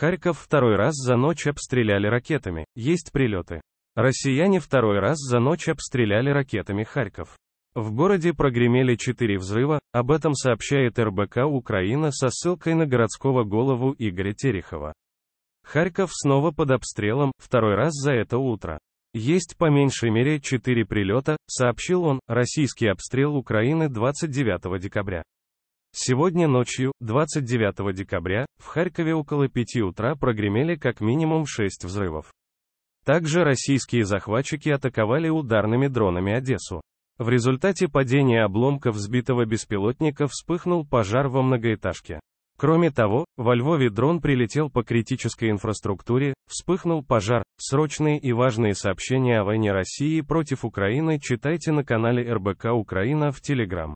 Харьков второй раз за ночь обстреляли ракетами, есть прилеты. Россияне второй раз за ночь обстреляли ракетами Харьков. В городе прогремели четыре взрыва, об этом сообщает РБК Украина со ссылкой на городского голову Игоря Терехова. Харьков снова под обстрелом, второй раз за это утро. Есть по меньшей мере четыре прилета, сообщил он, российский обстрел Украины 29 декабря. Сегодня ночью, 29 декабря, в Харькове около 5 утра прогремели как минимум 6 взрывов. Также российские захватчики атаковали ударными дронами Одессу. В результате падения обломков сбитого беспилотника вспыхнул пожар во многоэтажке. Кроме того, во Львове дрон прилетел по критической инфраструктуре, вспыхнул пожар. Срочные и важные сообщения о войне России против Украины читайте на канале РБК Украина в Телеграм.